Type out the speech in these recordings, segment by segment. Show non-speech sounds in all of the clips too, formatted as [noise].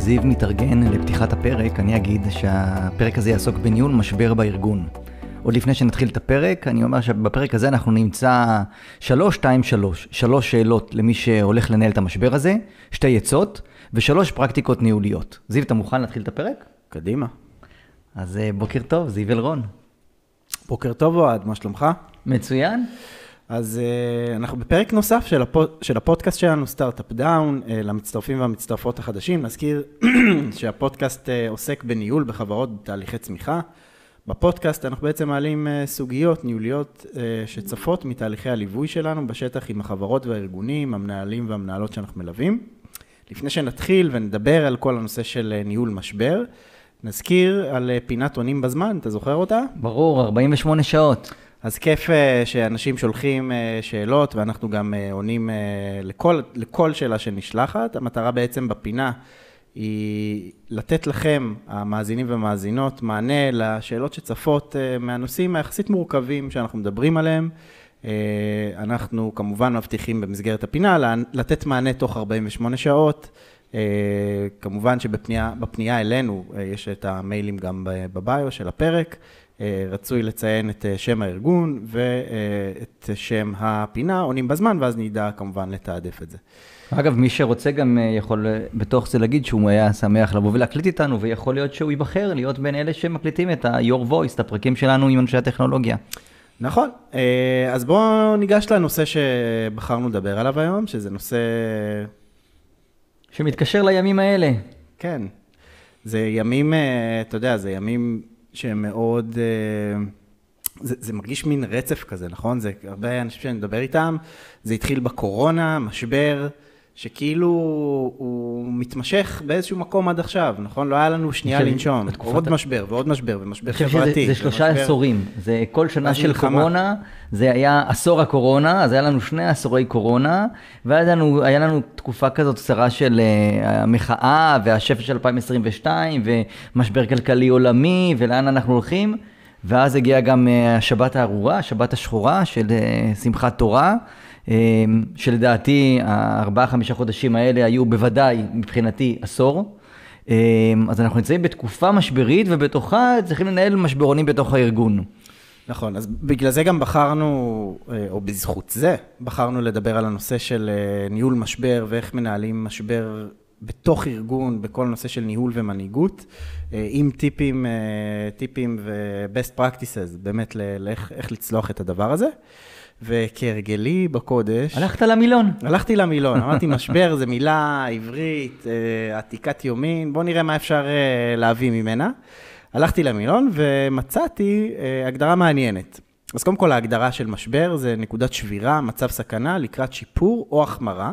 זיו מתארגן לפתיחת הפרק, אני אגיד שהפרק הזה יעסוק בניהול משבר בארגון. עוד לפני שנתחיל את הפרק, אני אומר שבפרק הזה אנחנו נמצא שלוש, שתיים, שלוש. שלוש שאלות למי שהולך לנהל את המשבר הזה, שתי עצות ושלוש פרקטיקות ניהוליות. זיו, אתה מוכן להתחיל את הפרק? קדימה. אז אה, בוקר טוב, זיו אלרון. בוקר טוב אוהד, מה שלומך? מצוין. אז uh, אנחנו בפרק נוסף של, הפו, של הפודקאסט שלנו, סטארט-אפ דאון, uh, למצטרפים והמצטרפות החדשים. נזכיר [clears throat] שהפודקאסט uh, עוסק בניהול בחברות בתהליכי צמיחה. בפודקאסט אנחנו בעצם מעלים uh, סוגיות ניהוליות uh, שצפות מתהליכי הליווי שלנו בשטח עם החברות והארגונים, המנהלים והמנהלות שאנחנו מלווים. לפני שנתחיל ונדבר על כל הנושא של uh, ניהול משבר, נזכיר על פינת עונים בזמן, אתה זוכר אותה? ברור, 48 שעות. אז כיף אה, שאנשים שולחים אה, שאלות, ואנחנו גם אה, עונים לכל, לכל שאלה שנשלחת. המטרה בעצם בפינה היא לתת לכם, המאזינים והמאזינות, מענה לשאלות שצפות מהנושאים היחסית מורכבים שאנחנו מדברים עליהם. אנחנו כמובן מבטיחים במסגרת הפינה לתת מענה תוך 48 שעות. כמובן שבפנייה אלינו יש את המיילים גם בביו של הפרק. אה, רצוי לציין את אה, שם הארגון ואת אה, שם הפינה, עונים בזמן, ואז נדע כמובן לתעדף את זה. אגב, מי שרוצה גם יכול בתוך זה להגיד שהוא היה שמח לבוא ולהקליט איתנו, ויכול להיות שהוא ייבחר להיות בין אלה שמקליטים את ה-Your Voice, את הפרקים שלנו עם אנשי הטכנולוגיה. נכון, אז בואו ניגש לנושא שבחרנו לדבר עליו היום, שזה נושא... שמתקשר לימים האלה. כן, זה ימים, אתה יודע, זה ימים שהם מאוד... אה, זה, זה מרגיש מין רצף כזה, נכון? זה הרבה אנשים שאני מדבר איתם, זה התחיל בקורונה, משבר, שכאילו הוא מתמשך באיזשהו מקום עד עכשיו, נכון? לא היה לנו שנייה לנשום. עוד ה... משבר ועוד משבר ומשבר חברתי. זה, שלושה ומשבר... עשורים, זה כל שנה של מלחמה. קורונה, זה היה עשור הקורונה, אז היה לנו שני עשורי קורונה, ואז לנו, היה לנו תקופה כזאת קצרה של אה, המחאה והשפט של 2022, ומשבר כלכלי עולמי, ולאן אנחנו הולכים. ואז הגיעה גם אה, השבת הארורה, השבת השחורה של אה, שמחת תורה. אמ, שלדעתי הארבעה חמישה חודשים האלה היו בוודאי מבחינתי עשור. אמ, אז אנחנו נמצאים בתקופה משברית ובתוכה צריכים לנהל משברונים בתוך הארגון. נכון, אז בגלל זה גם בחרנו, אה, או בזכות זה, בחרנו לדבר על הנושא של אה, ניהול משבר ואיך מנהלים משבר בתוך ארגון, בכל נושא של ניהול ומנהיגות, אה, עם טיפים, טיפים ו-best practices, באמת לאיך לצלוח את הדבר הזה. וכהרגלי בקודש... הלכת למילון. הלכתי למילון, אמרתי משבר זה מילה עברית, אה, עתיקת יומין, בוא נראה מה אפשר אה, להביא ממנה. הלכתי למילון ומצאתי אה, הגדרה מעניינת. אז קודם כל ההגדרה של משבר זה נקודת שבירה, מצב סכנה לקראת שיפור או החמרה.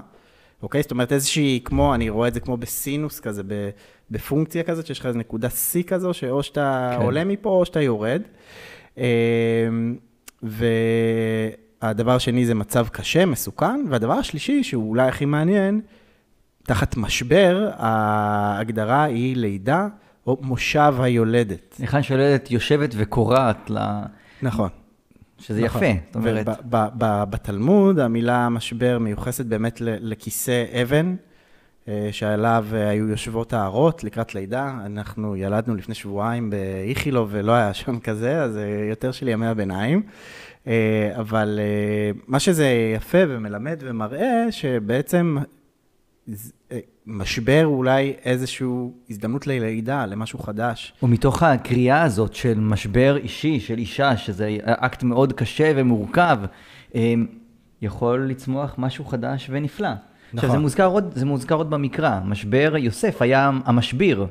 אוקיי? זאת אומרת איזושהי, כמו, אני רואה את זה כמו בסינוס כזה, בפונקציה כזאת, שיש לך איזו נקודה שיא כזו, שאו שאתה כן. עולה מפה או שאתה יורד. ו... הדבר השני זה מצב קשה, מסוכן, והדבר השלישי, שהוא אולי הכי מעניין, תחת משבר, ההגדרה היא לידה או מושב היולדת. היכן שיולדת יושבת וקורעת ל... נכון. שזה נכון. יפה, זאת אומרת. בתלמוד המילה משבר מיוחסת באמת לכיסא אבן, אה, שעליו אה, היו יושבות הערות לקראת לידה. אנחנו ילדנו לפני שבועיים באיכילוב ולא היה שם כזה, אז אה, יותר של ימי הביניים. אה, אבל אה, מה שזה יפה ומלמד ומראה, שבעצם אה, משבר אולי איזושהי הזדמנות ללידה, למשהו חדש. ומתוך הקריאה הזאת של משבר אישי, של אישה, שזה אקט מאוד קשה ומורכב, יכול לצמוח משהו חדש ונפלא. נכון. עכשיו, זה מוזכר עוד, זה מוזכר עוד במקרא. משבר יוסף היה המשביר.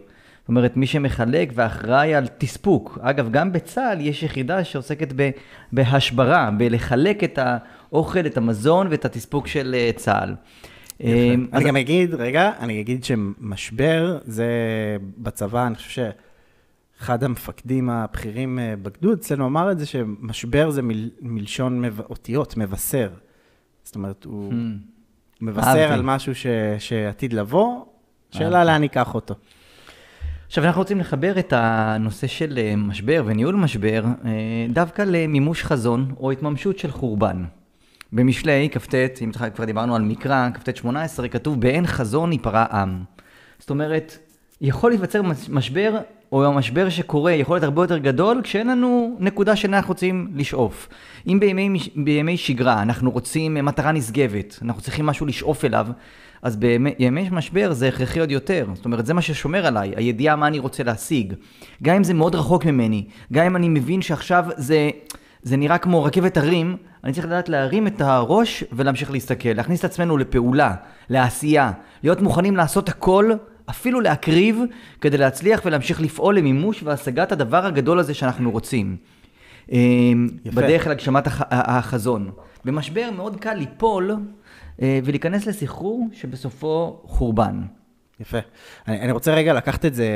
זאת אומרת, מי שמחלק ואחראי על תספוק. אגב, גם בצה"ל יש יחידה שעוסקת בהשברה, בלחלק את האוכל, את המזון ואת התספוק של אה, צה"ל. אה, אני גם אגיד, רגע, אני אגיד שמשבר זה בצבא, אני חושב שאחד המפקדים הבכירים אה, בגדוד אצלנו אמר את זה, שמשבר זה מלשון אותיות, מבשר. זאת אומרת, הוא hmm. מבשר על משהו שעתיד לבוא, שאלה לאן ייקח אותו. עכשיו אנחנו רוצים לחבר את הנושא של אה, משבר וניהול משבר אה, דווקא למימוש חזון או התממשות של חורבן. במשלי כ"ט, אם כבר דיברנו על מקרא, כ"ט 18, כתוב באין חזון ייפרע עם. זאת אומרת, יכול להיווצר משבר, או המשבר שקורה יכול להיות הרבה יותר גדול, כשאין לנו נקודה שאליה אנחנו רוצים לשאוף. אם בימי, בימי שגרה אנחנו רוצים אה, מטרה נשגבת, אנחנו צריכים משהו לשאוף אליו, אז בימי משבר זה הכרחי עוד יותר. זאת אומרת, זה מה ששומר עליי, הידיעה מה אני רוצה להשיג. גם אם זה מאוד רחוק ממני, גם אם אני מבין שעכשיו זה, זה נראה כמו רכבת הרים, אני צריך לדעת להרים את הראש ולהמשיך להסתכל, להכניס את עצמנו לפעולה, לעשייה, להיות מוכנים לעשות הכל. אפילו להקריב כדי להצליח ולהמשיך לפעול למימוש והשגת הדבר הגדול הזה שאנחנו רוצים. אמ, יפה. בדרך להגשמת הח- החזון. במשבר מאוד קל ליפול אה, ולהיכנס לסחרור שבסופו חורבן. יפה. אני, אני רוצה רגע לקחת את זה,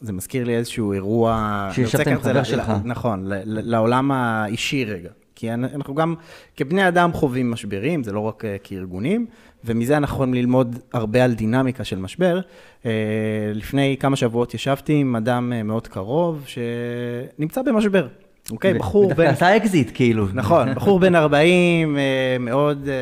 זה מזכיר לי איזשהו אירוע... שישבת עם חבר שלך. נכון, לעולם האישי רגע. כי אנחנו גם כבני אדם חווים משברים, זה לא רק אה, כארגונים, ומזה אנחנו יכולים ללמוד הרבה על דינמיקה של משבר. אה, לפני כמה שבועות ישבתי עם אדם מאוד קרוב שנמצא במשבר. אוקיי, okay, בחור בין... עשה אקזיט, כאילו. נכון, [laughs] בחור בן 40, אה, מאוד... אה,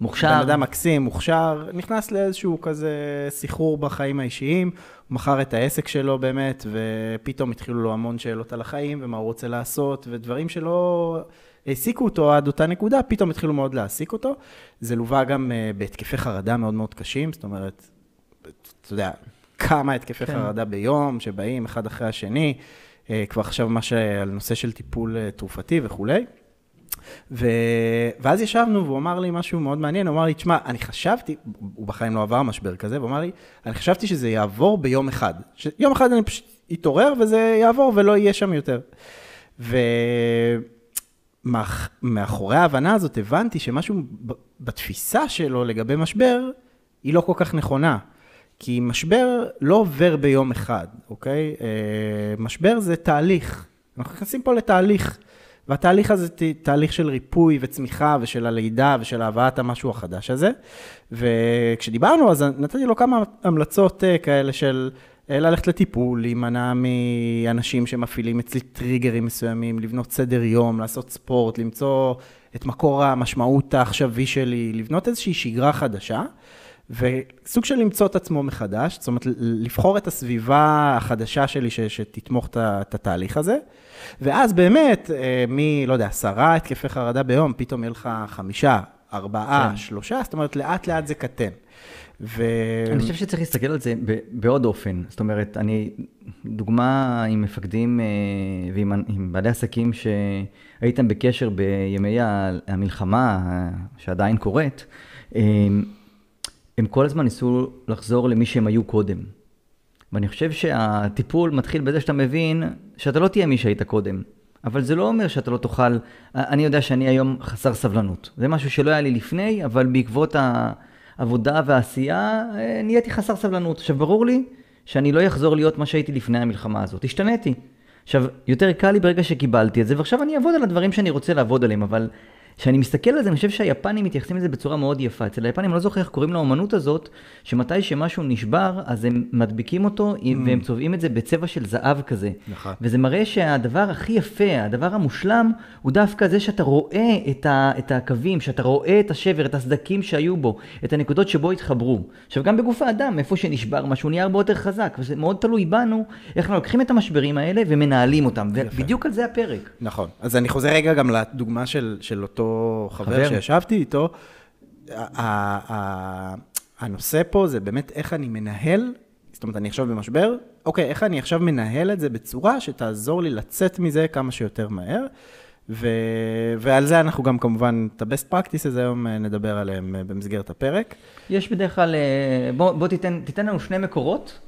מוכשר. בן אדם מקסים, מוכשר, נכנס לאיזשהו כזה סחרור בחיים האישיים, מכר את העסק שלו באמת, ופתאום התחילו לו המון שאלות על החיים, ומה הוא רוצה לעשות, ודברים שלא העסיקו אותו עד אותה נקודה, פתאום התחילו מאוד להעסיק אותו. זה לווה גם אה, בהתקפי חרדה מאוד מאוד קשים, זאת אומרת, אתה יודע, כמה התקפי כן. חרדה ביום, שבאים אחד אחרי השני. אה, כבר עכשיו מה שעל נושא של טיפול אה, תרופתי וכולי. ו... ואז ישבנו והוא אמר לי משהו מאוד מעניין, הוא אמר לי, תשמע, אני חשבתי, הוא בחיים לא עבר משבר כזה, והוא אמר לי, אני חשבתי שזה יעבור ביום אחד. ש... יום אחד אני פשוט אתעורר וזה יעבור ולא יהיה שם יותר. ומאחורי ההבנה הזאת הבנתי שמשהו בתפיסה שלו לגבי משבר, היא לא כל כך נכונה. כי משבר לא עובר ביום אחד, אוקיי? אה, משבר זה תהליך. אנחנו נכנסים פה לתהליך, והתהליך הזה תהליך של ריפוי וצמיחה ושל הלידה ושל הבאת המשהו החדש הזה. וכשדיברנו, אז נתתי לו כמה המלצות אה, כאלה של אה, ללכת לטיפול, להימנע מאנשים שמפעילים אצלי טריגרים מסוימים, לבנות סדר יום, לעשות ספורט, למצוא את מקור המשמעות העכשווי שלי, לבנות איזושהי שגרה חדשה. וסוג של למצוא את עצמו מחדש, זאת אומרת, לבחור את הסביבה החדשה שלי ש, שתתמוך את התהליך הזה. ואז באמת, אה, מי, לא יודע, עשרה התקפי חרדה ביום, פתאום יהיה לך חמישה, ארבעה, כן. שלושה, זאת אומרת, לאט לאט זה קטן. ו... אני חושב שצריך להסתכל על זה בעוד אופן. זאת אומרת, אני, דוגמה עם מפקדים אה, ועם עם בעלי עסקים שהייתם בקשר בימי המלחמה, שעדיין קורית, אה, הם כל הזמן ניסו לחזור למי שהם היו קודם. ואני חושב שהטיפול מתחיל בזה שאתה מבין שאתה לא תהיה מי שהיית קודם. אבל זה לא אומר שאתה לא תוכל, אני יודע שאני היום חסר סבלנות. זה משהו שלא היה לי לפני, אבל בעקבות העבודה והעשייה אה, נהייתי חסר סבלנות. עכשיו, ברור לי שאני לא אחזור להיות מה שהייתי לפני המלחמה הזאת. השתניתי. עכשיו, יותר קל לי ברגע שקיבלתי את זה, ועכשיו אני אעבוד על הדברים שאני רוצה לעבוד עליהם, אבל כשאני מסתכל על זה, אני חושב שהיפנים מתייחסים לזה בצורה מאוד יפה. אצל היפנים, אני לא זוכר איך קוראים לאומנות הזאת, שמתי שמשהו נשבר, אז הם מדביקים אותו, mm. והם צובעים את זה בצבע של זהב כזה. נכון. וזה מראה שהדבר הכי יפה, הדבר המושלם, הוא דווקא זה שאתה רואה את, ה, את הקווים, שאתה רואה את השבר, את הסדקים שהיו בו, את הנקודות שבו התחברו. עכשיו, גם בגוף האדם, איפה שנשבר משהו, נהיה הרבה יותר חזק, וזה מאוד תלוי בנו, איך אנחנו לוקחים את המשברים האלה ומנהלים אותם. ובדיוק על זה הפרק. נכון. אז אני חוזר רגע גם לדוגמה של, של אותו חבר, חבר. שישבתי איתו, הנושא פה זה באמת איך אני מנהל, זאת אומרת, אני עכשיו במשבר, אוקיי, איך אני עכשיו מנהל את זה בצורה שתעזור לי לצאת מזה כמה שיותר מהר. ו... ועל זה אנחנו גם כמובן, את ה-best practices היום אה, נדבר עליהם אה, במסגרת הפרק. יש בדרך כלל, אה, בוא, בוא תיתן, תיתן לנו שני מקורות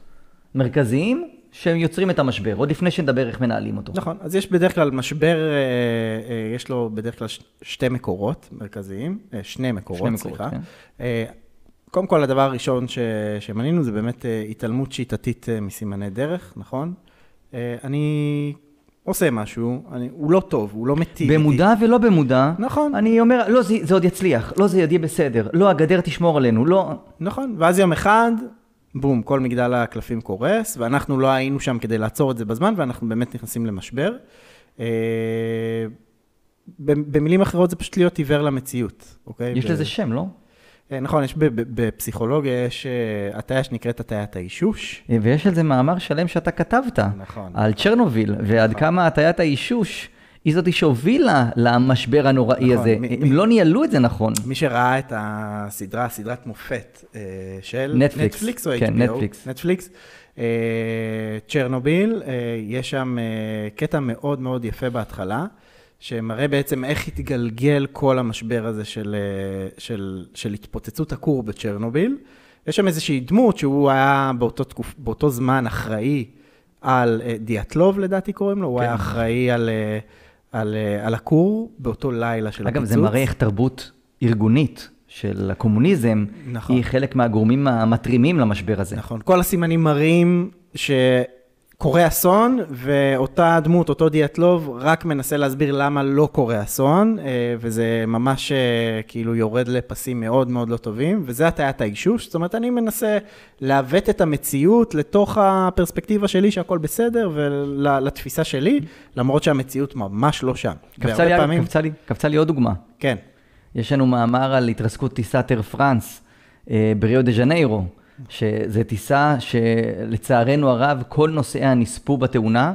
מרכזיים שהם יוצרים את המשבר, עוד לפני שנדבר איך מנהלים אותו. נכון, אז יש בדרך כלל משבר, אה, אה, יש לו בדרך כלל שתי מקורות מרכזיים, אה, שני מקורות, שני מקורות סליחה. כן. קודם כל, הדבר הראשון ש... שמנינו זה באמת התעלמות שיטתית מסימני דרך, נכון? אני עושה משהו, אני, הוא לא טוב, הוא לא מתיר. במודע איתי. ולא במודע. נכון. אני אומר, לא, זה, זה עוד יצליח, לא, זה עוד יהיה בסדר, לא, הגדר תשמור עלינו, לא... נכון, ואז יום אחד בום, כל מגדל הקלפים קורס, ואנחנו לא היינו שם כדי לעצור את זה בזמן, ואנחנו באמת נכנסים למשבר. אה, במילים אחרות זה פשוט להיות עיוור למציאות, אוקיי? יש ב... לזה שם, לא? אה, נכון, יש בפסיכולוגיה, יש אה, הטיה שנקראת הטיית האישוש. ויש על זה מאמר שלם שאתה כתבת. נכון. על צ'רנוביל, נכון. ועד כמה הטיית האישוש... היא זאתי שהובילה למשבר הנוראי נכון, הזה. מ- הם מ- לא ניהלו את זה נכון. מי שראה את הסדרה, סדרת מופת uh, של נטפליקס, נטפליקס או כן, HBO, נטפליקס, נטפליקס uh, צ'רנוביל, uh, יש שם uh, קטע מאוד מאוד יפה בהתחלה, שמראה בעצם איך התגלגל כל המשבר הזה של, uh, של, של התפוצצות הכור בצ'רנוביל. יש שם איזושהי דמות שהוא היה באותו, תקופ, באותו זמן אחראי על דיאטלוב, לדעתי קוראים לו, כן. הוא היה אחראי על... על, אה, על הכור באותו לילה של אגב, הקיצוץ. אגב, זה מראה איך תרבות ארגונית של הקומוניזם, נכון. היא חלק מהגורמים המתרימים למשבר הזה. נכון, כל הסימנים מראים ש... קורה אסון, ואותה דמות, אותו דיאטלוב, רק מנסה להסביר למה לא קורה אסון, אה, וזה ממש אה, כאילו יורד לפסים מאוד מאוד לא טובים, וזה הטיית האישוש, זאת אומרת, אני מנסה לעוות את המציאות לתוך הפרספקטיבה שלי שהכל בסדר, ולתפיסה שלי, למרות שהמציאות ממש לא שם. קפצה לי, פעמים... קפצה לי, קפצה לי עוד דוגמה. כן. יש לנו מאמר על התרסקות טיסת אר אה, פרנס בריו דה ז'ניירו. שזו טיסה שלצערנו הרב, כל נוסעיה נספו בתאונה,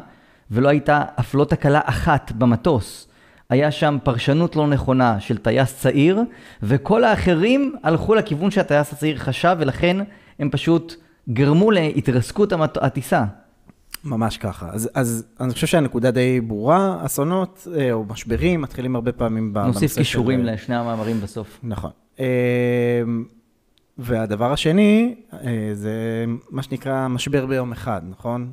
ולא הייתה אף לא תקלה אחת במטוס. היה שם פרשנות לא נכונה של טייס צעיר, וכל האחרים הלכו לכיוון שהטייס הצעיר חשב, ולכן הם פשוט גרמו להתרסקות המט... הטיסה. ממש ככה. אז, אז אני חושב שהנקודה די ברורה, אסונות אה, או משברים מתחילים הרבה פעמים בנושא של... נוסיף כישורים אה, לשני המאמרים בסוף. נכון. אה, והדבר השני, אה, זה מה שנקרא משבר ביום אחד, נכון?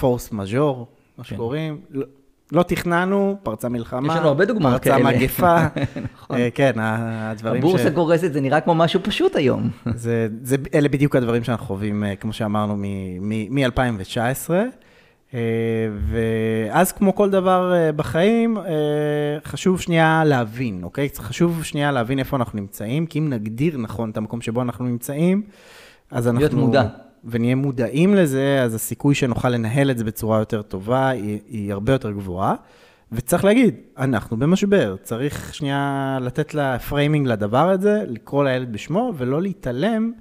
פורס אה, מז'ור, מה כן. שקוראים. לא, לא תכננו, פרצה מלחמה. יש לנו הרבה דוגמאות כאלה. פרצה מגפה. [laughs] נכון. אה, כן, הדברים ש... הבורסה גורסת, זה נראה כמו משהו פשוט היום. זה, זה, אלה בדיוק הדברים שאנחנו חווים, כמו שאמרנו, מ-2019. מ 2019 אה, ואז כמו כל דבר אה, בחיים, אה, חשוב שנייה להבין, אוקיי? חשוב שנייה להבין איפה אנחנו נמצאים, כי אם נגדיר נכון את המקום שבו אנחנו נמצאים, אז אנחנו... להיות מודע. ונהיה מודעים לזה, אז הסיכוי שנוכל לנהל את זה בצורה יותר טובה היא, היא הרבה יותר גבוהה. וצריך להגיד, אנחנו במשבר, צריך שנייה לתת לה פריימינג לדבר הזה, לקרוא לילד בשמו, ולא להתעלם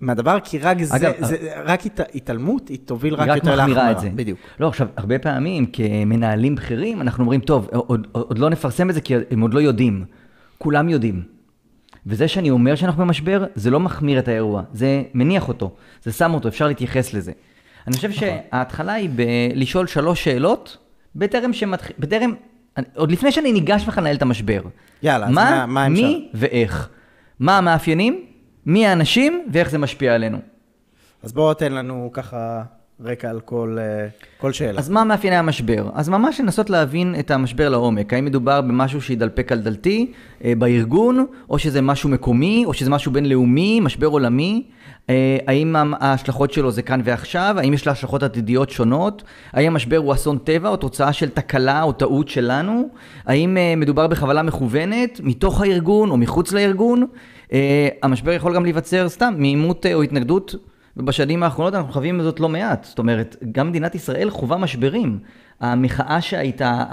מהדבר, כי רק זה, אגב, זה, זה, רק הת, התעלמות, היא תוביל רק, רק יותר להחמרה. היא רק מחמירה את זה. בדיוק. לא, עכשיו, הרבה פעמים כמנהלים בכירים, אנחנו אומרים, טוב, עוד, עוד עוד לא נפרסם את זה כי הם עוד לא יודעים. כולם יודעים. וזה שאני אומר שאנחנו במשבר, זה לא מחמיר את האירוע, זה מניח אותו, זה שם אותו, אפשר להתייחס לזה. אני חושב נכון. שההתחלה היא בלשאול שלוש שאלות, בטרם, שמתח... בטרם... עוד לפני שאני ניגש בכלל לנהל את המשבר. יאללה, מה, אז מה, מה מה, מי ואיך. מה המאפיינים? מי האנשים ואיך זה משפיע עלינו. אז בואו תן לנו ככה רקע על כל, אה, כל שאלה. אז מה מאפייני המשבר? אז ממש לנסות להבין את המשבר לעומק. האם מדובר במשהו שידלפק על דלתי אה, בארגון, או שזה משהו מקומי, או שזה משהו בינלאומי, משבר עולמי? אה, האם ההשלכות שלו זה כאן ועכשיו? האם יש לה השלכות עתידיות שונות? האם המשבר הוא אסון טבע או תוצאה של תקלה או טעות שלנו? האם מדובר בחבלה מכוונת מתוך הארגון או מחוץ לארגון? אה, המשבר יכול גם להיווצר סתם מעימות אה, או התנגדות. ובשנים האחרונות אנחנו חווים זאת לא מעט, זאת אומרת, גם מדינת ישראל חווה משברים. המחאה שהייתה,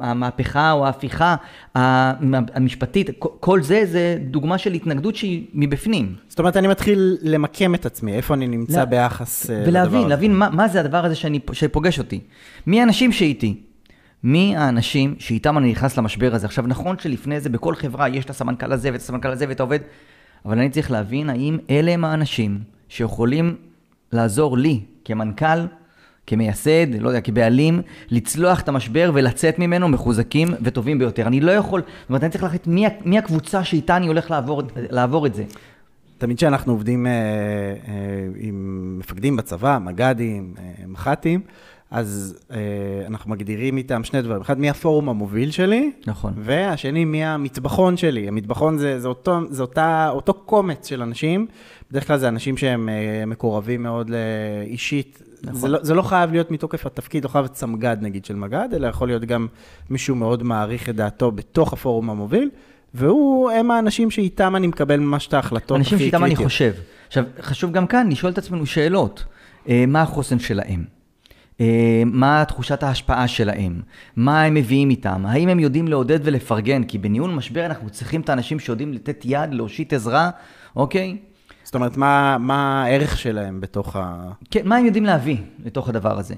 המהפכה או ההפיכה המשפטית, כל זה זה דוגמה של התנגדות שהיא מבפנים. זאת אומרת, אני מתחיל למקם את עצמי, איפה אני נמצא לה... ביחס אה, ולהבין, לדבר הזה. ולהבין, להבין מה, מה זה הדבר הזה שאני, שפוגש אותי. מי האנשים שאיתי? מי האנשים שאיתם אני נכנס למשבר הזה? עכשיו, נכון שלפני זה בכל חברה יש את הסמנכ"ל הזה ואת הסמנכ"ל הזה ואת העובד, אבל אני צריך להבין האם אלה הם האנשים שיכולים לעזור לי כמנכ"ל, כמייסד, לא יודע, כבעלים, לצלוח את המשבר ולצאת ממנו מחוזקים וטובים ביותר. אני לא יכול, זאת אומרת, אני צריך להחליט מי, מי הקבוצה שאיתה אני הולך לעבור, לעבור את זה. תמיד כשאנחנו עובדים אה, אה, עם מפקדים בצבא, מג"דים, אה, מח"טים, אז אה, אנחנו מגדירים איתם שני דברים. אחד, מי הפורום המוביל שלי. נכון. והשני, מי המטבחון שלי. המטבחון זה, זה, אותו, זה אותה, אותו קומץ של אנשים. בדרך כלל זה אנשים שהם אה, מקורבים מאוד אה, אישית. נכון. זה, לא, זה לא חייב להיות מתוקף התפקיד, לא חייב להיות סמג"ד נגיד של מג"ד, אלא יכול להיות גם מישהו מאוד מעריך את דעתו בתוך הפורום המוביל. והוא, הם האנשים שאיתם אני מקבל ממש את ההחלטות הכי קריטיות. אנשים שאיתם אני חושב. עכשיו, חשוב גם כאן לשאול את עצמנו שאלות. אה, מה החוסן שלהם? אה, מה תחושת ההשפעה שלהם, מה הם מביאים איתם, האם הם יודעים לעודד ולפרגן, כי בניהול משבר אנחנו צריכים את האנשים שיודעים לתת יד, להושיט עזרה, אוקיי? זאת אומרת, מה, מה הערך שלהם בתוך ה... כן, מה הם יודעים להביא לתוך הדבר הזה?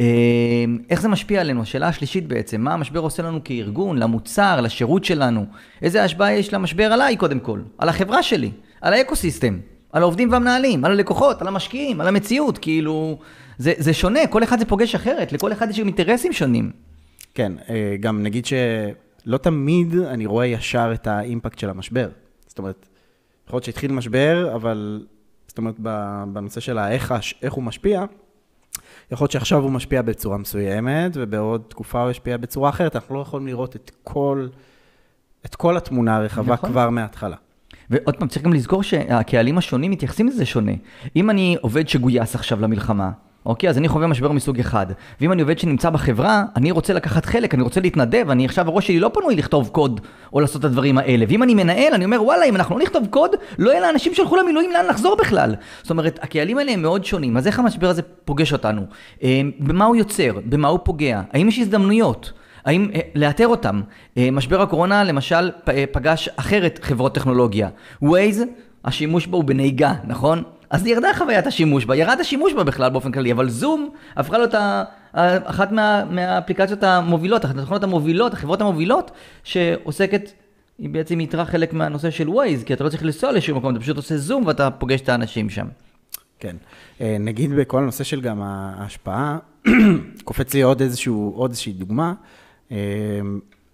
אה, איך זה משפיע עלינו? השאלה השלישית בעצם, מה המשבר עושה לנו כארגון, למוצר, לשירות שלנו? איזה השפעה יש למשבר עליי קודם כל? על החברה שלי, על האקוסיסטם, על העובדים והמנהלים, על הלקוחות, על המשקיעים, על המציאות, כאילו... זה, זה שונה, כל אחד זה פוגש אחרת, לכל אחד יש גם אינטרסים שונים. כן, אה, גם נגיד שלא תמיד אני רואה ישר את האימפקט של המשבר. זאת אומרת, יכול להיות שהתחיל משבר, אבל זאת אומרת, בנושא של איך, איך הוא משפיע, יכול להיות שעכשיו הוא משפיע בצורה מסוימת, ובעוד תקופה הוא ישפיע בצורה אחרת, אנחנו לא יכולים לראות את כל, את כל התמונה הרחבה נכון. כבר מההתחלה. ועוד פעם, צריך גם לזכור שהקהלים השונים מתייחסים לזה שונה. אם אני עובד שגויס עכשיו למלחמה, אוקיי? אז אני חווה משבר מסוג אחד. ואם אני עובד שנמצא בחברה, אני רוצה לקחת חלק, אני רוצה להתנדב, אני עכשיו, הראש שלי לא פנוי לכתוב קוד או לעשות את הדברים האלה. ואם אני מנהל, אני אומר, וואלה, אם אנחנו לא נכתוב קוד, לא יהיה לאנשים שהלכו למילואים לאן לחזור בכלל. זאת אומרת, הקהלים האלה הם מאוד שונים. אז איך המשבר הזה פוגש אותנו? אמ, במה הוא יוצר? במה הוא פוגע? האם יש הזדמנויות? האם אה, לאתר אותם? אה, משבר הקורונה, למשל, אה, פגש אחרת חברות טכנולוגיה. Waze, השימוש בו הוא בנהיגה, נכון? אז ירדה חוויית השימוש בה, ירד השימוש בה בכלל באופן כללי, אבל זום הפכה להיות אחת מה, מהאפליקציות המובילות, אחת התוכנות המובילות, החברות המובילות, שעוסקת, היא בעצם יתרה חלק מהנושא של ווייז, כי אתה לא צריך לנסוע לשום מקום, אתה פשוט עושה זום ואתה פוגש את האנשים שם. כן. אה, נגיד בכל הנושא של גם ההשפעה, [coughs] קופץ לי עוד איזשהו, עוד איזושהי דוגמה, אה,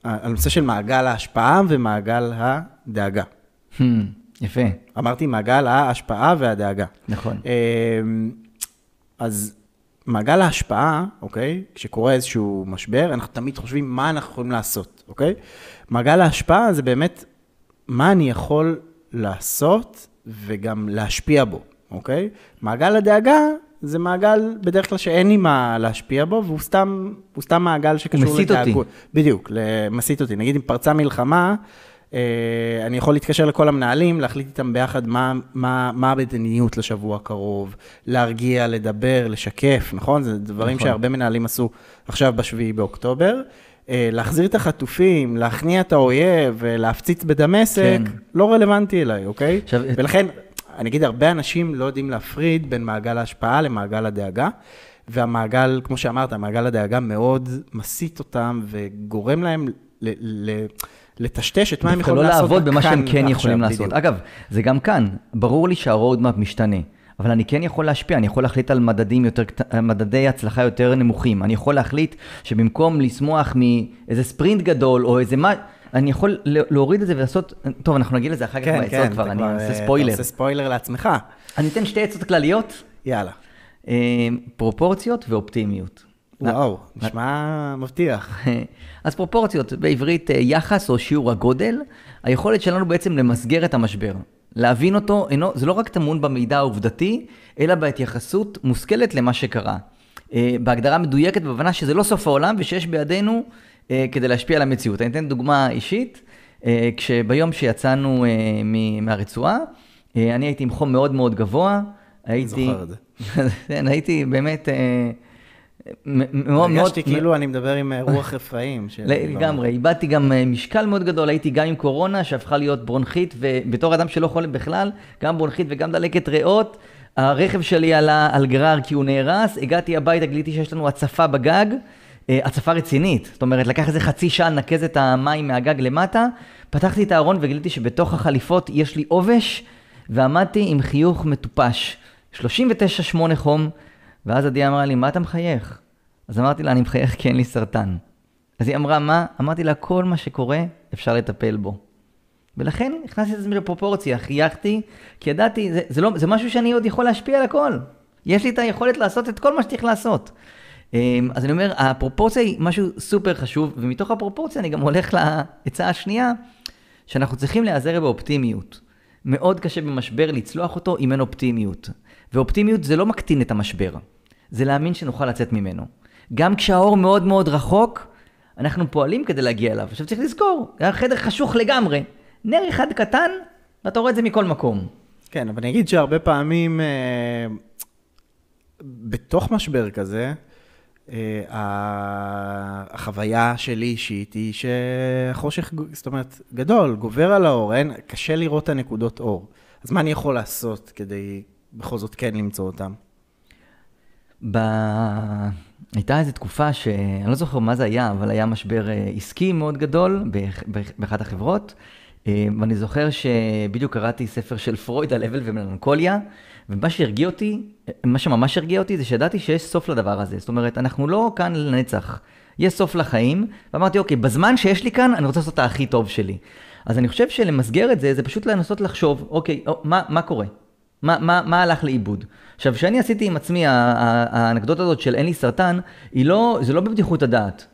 הנושא של מעגל ההשפעה ומעגל הדאגה. Hmm. יפה. אמרתי מעגל ההשפעה והדאגה. נכון. אמ, אז מעגל ההשפעה, אוקיי? כשקורה איזשהו משבר, אנחנו תמיד חושבים מה אנחנו יכולים לעשות, אוקיי? מעגל ההשפעה זה באמת מה אני יכול לעשות וגם להשפיע בו, אוקיי? מעגל הדאגה זה מעגל בדרך כלל שאין לי מה להשפיע בו, והוא סתם, סתם מעגל שקשור לדאגות. מסית אותי. בדיוק, מסית אותי. נגיד אם פרצה מלחמה, Uh, אני יכול להתקשר לכל המנהלים, להחליט איתם ביחד מה, מה, מה המדיניות לשבוע הקרוב, להרגיע, לדבר, לשקף, נכון? זה דברים נכון. שהרבה מנהלים עשו עכשיו בשביעי באוקטובר. Uh, להחזיר את החטופים, להכניע את האויב להפציץ בדמשק, כן. לא רלוונטי אליי, אוקיי? עכשיו, ולכן, אני אגיד, הרבה אנשים לא יודעים להפריד בין מעגל ההשפעה למעגל הדאגה. והמעגל, כמו שאמרת, מעגל הדאגה מאוד מסית אותם וגורם להם ל... ל- ל- לטשטש את מה הם יכולים לא לעשות כאן ולא לעבוד במה שהם כן יכולים לעשות. בדיוק. אגב, זה גם כאן, ברור לי שהרודמאפ משתנה. אבל אני כן יכול להשפיע, אני יכול להחליט על מדדים יותר, מדדי הצלחה יותר נמוכים. אני יכול להחליט שבמקום לשמוח מאיזה ספרינט גדול או איזה מה, אני יכול להוריד את זה ולעשות, טוב, אנחנו נגיד לזה אחר כך כן, בעצות כן, כבר, אני אעשה אה, ספוילר. אתה עושה ספוילר לעצמך. אני אתן שתי עצות כלליות. יאללה. אה, פרופורציות ואופטימיות. וואו, נשמע מבטיח. [laughs] אז פרופורציות, בעברית אה, יחס או שיעור הגודל, היכולת שלנו בעצם למסגר את המשבר. להבין אותו, אינו, זה לא רק טמון במידע העובדתי, אלא בהתייחסות מושכלת למה שקרה. אה, בהגדרה מדויקת, בהבנה שזה לא סוף העולם ושיש בידינו אה, כדי להשפיע על המציאות. אני אתן דוגמה אישית, כשביום שיצאנו מהרצועה, אני הייתי עם חום מאוד מאוד גבוה, הייתי... אני זוכר את זה. [laughs] כן, הייתי באמת... מאוד... הרגשתי כאילו אני מדבר עם אה, רוח רפאים. כאילו, לגמרי, איבדתי גם אה, משקל מאוד גדול, הייתי גם עם קורונה שהפכה להיות ברונכית, ובתור אדם שלא חולה בכלל, גם ברונכית וגם דלקת ריאות. הרכב שלי עלה על גרר כי הוא נהרס, הגעתי הביתה, גיליתי שיש לנו הצפה בגג, אה, הצפה רצינית. זאת אומרת, לקח איזה חצי שעה לנקז את המים מהגג למטה, פתחתי את הארון וגיליתי שבתוך החליפות יש לי עובש, ועמדתי עם חיוך מטופש. 39.8 חום, ואז עדי אמרה לי, מה אתה מחייך? אז אמרתי לה, אני מחייך כי אין לי סרטן. אז היא אמרה, מה? אמרתי לה, כל מה שקורה, אפשר לטפל בו. ולכן נכנסתי את לפרופורציה, חייכתי, כי ידעתי, זה, זה, לא, זה משהו שאני עוד יכול להשפיע על הכל. יש לי את היכולת לעשות את כל מה שצריך לעשות. אמ, אז אני אומר, הפרופורציה היא משהו סופר חשוב, ומתוך הפרופורציה אני גם הולך לעצה השנייה, שאנחנו צריכים להיעזר באופטימיות. מאוד קשה במשבר לצלוח אותו אם אין אופטימיות. ואופטימיות זה לא מקטין את המשבר. זה להאמין שנוכל לצאת ממנו. גם כשהאור מאוד מאוד רחוק, אנחנו פועלים כדי להגיע אליו. עכשיו צריך לזכור, זה חדר חשוך לגמרי. נר אחד קטן, ואתה רואה את זה מכל מקום. כן, אבל אני אגיד שהרבה פעמים, אה, בתוך משבר כזה, אה, החוויה שלי אישית היא שהחושך, זאת אומרת, גדול, גובר על האור, אין, קשה לראות את הנקודות אור. אז מה אני יכול לעשות כדי בכל זאת כן למצוא אותן? ב... הייתה איזו תקופה שאני לא זוכר מה זה היה, אבל היה משבר אה, עסקי מאוד גדול באחת החברות. אה, ואני זוכר שבדיוק קראתי ספר של פרויד על אבל ומלנכוליה, ומה שהרגיע אותי, מה שממש הרגיע אותי זה שידעתי שיש סוף לדבר הזה. זאת אומרת, אנחנו לא כאן לנצח, יש סוף לחיים, ואמרתי, אוקיי, בזמן שיש לי כאן, אני רוצה לעשות את הכי טוב שלי. אז אני חושב שלמסגר את זה, זה פשוט לנסות לחשוב, אוקיי, או, מה, מה קורה? מה, מה, מה הלך לאיבוד? עכשיו, כשאני עשיתי עם עצמי, האנקדוטה הזאת של אין לי סרטן, לא, זה לא בבטיחות הדעת.